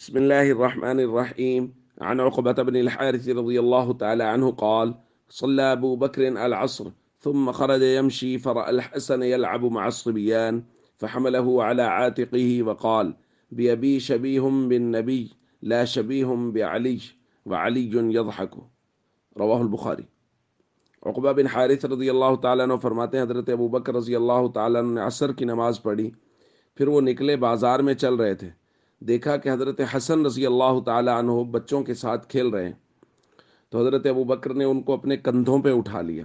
بسم الله الرحمن الرحيم عن عقبة بن الحارث رضي الله تعالى عنه قال صلى أبو بكر العصر ثم خرج يمشي فرأى الحسن يلعب مع الصبيان فحمله على عاتقه وقال بيبي شبيه بالنبي لا شبيه بعلي وعلي يضحك رواه البخاري عقبة بن حارث رضي الله تعالى عنه فرماتے ہیں حضرت ابو بکر رضي الله تعالى عنه نے عصر کی نماز پڑھی پھر وہ نکلے بازار میں چل رہے تھے دیکھا کہ حضرت حسن رضی اللہ تعالی عنہ بچوں کے ساتھ کھیل رہے ہیں تو حضرت ابو بکر نے ان کو اپنے کندھوں پہ اٹھا لیا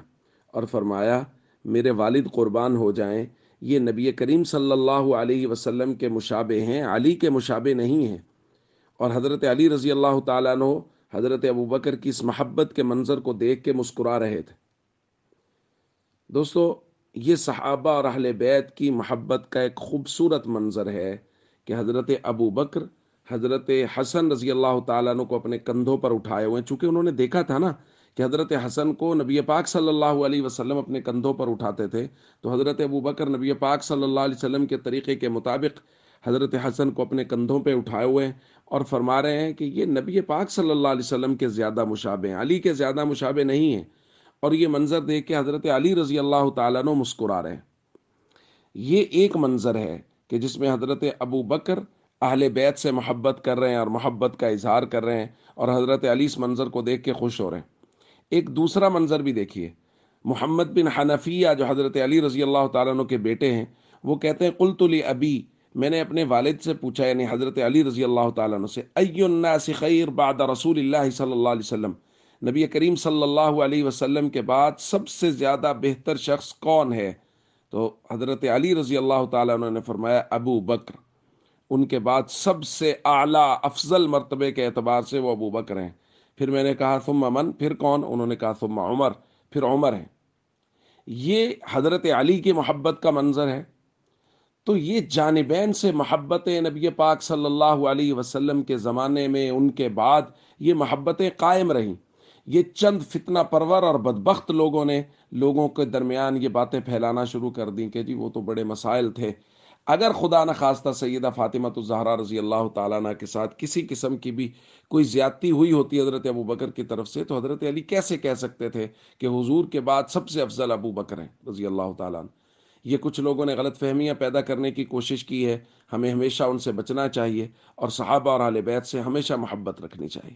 اور فرمایا میرے والد قربان ہو جائیں یہ نبی کریم صلی اللہ علیہ وسلم کے مشابے ہیں علی کے مشابے نہیں ہیں اور حضرت علی رضی اللہ تعالیٰ عنہ حضرت ابو بکر کی اس محبت کے منظر کو دیکھ کے مسکرا رہے تھے دوستو یہ صحابہ اور اہل بیت کی محبت کا ایک خوبصورت منظر ہے کہ حضرت ابو بکر حضرت حسن رضی اللہ تعالیٰ عنہ کو اپنے کندھوں پر اٹھائے ہوئے ہیں چونکہ انہوں نے دیکھا تھا نا کہ حضرت حسن کو نبی پاک صلی اللہ علیہ وسلم اپنے کندھوں پر اٹھاتے تھے تو حضرت ابو بکر نبی پاک صلی اللہ علیہ وسلم کے طریقے کے مطابق حضرت حسن کو اپنے کندھوں پہ اٹھائے ہوئے ہیں اور فرما رہے ہیں کہ یہ نبی پاک صلی اللہ علیہ وسلم کے زیادہ مشابہ ہیں علی کے زیادہ مشابہ نہیں ہیں اور یہ منظر دیکھ کے حضرت علی رضی اللہ تعالیٰ عنہ مسکرا رہے ہیں یہ ایک منظر ہے کہ جس میں حضرت ابو بکر اہل بیت سے محبت کر رہے ہیں اور محبت کا اظہار کر رہے ہیں اور حضرت علی اس منظر کو دیکھ کے خوش ہو رہے ہیں ایک دوسرا منظر بھی دیکھیے محمد بن حنفیہ جو حضرت علی رضی اللہ تعالیٰ عنہ کے بیٹے ہیں وہ کہتے ہیں قلت لی ابی میں نے اپنے والد سے پوچھا یعنی حضرت علی رضی اللہ تعالیٰ عنہ سے الناس خیر بعد رسول اللہ صلی اللہ علیہ وسلم نبی کریم صلی اللہ علیہ وسلم کے بعد سب سے زیادہ بہتر شخص کون ہے تو حضرت علی رضی اللہ تعالیٰ انہوں نے فرمایا ابو بکر ان کے بعد سب سے اعلیٰ افضل مرتبے کے اعتبار سے وہ ابو بکر ہیں پھر میں نے کہا ثم من پھر کون انہوں نے کہا ثم عمر پھر عمر ہیں یہ حضرت علی کی محبت کا منظر ہے تو یہ جانبین سے محبت نبی پاک صلی اللہ علیہ وسلم کے زمانے میں ان کے بعد یہ محبتیں قائم رہیں یہ چند فتنہ پرور اور بدبخت لوگوں نے لوگوں کے درمیان یہ باتیں پھیلانا شروع کر دیں کہ جی وہ تو بڑے مسائل تھے اگر خدا نخواستہ سیدہ فاطمہ تو زہرا رضی اللہ تعالیٰ کے ساتھ کسی قسم کی بھی کوئی زیادتی ہوئی ہوتی حضرت ابو بکر کی طرف سے تو حضرت علی کیسے کہہ سکتے تھے کہ حضور کے بعد سب سے افضل ابو بکر ہیں رضی اللہ تعالیٰ یہ کچھ لوگوں نے غلط فہمیاں پیدا کرنے کی کوشش کی ہے ہمیں ہمیشہ ان سے بچنا چاہیے اور صحابہ اور عال بیت سے ہمیشہ محبت رکھنی چاہیے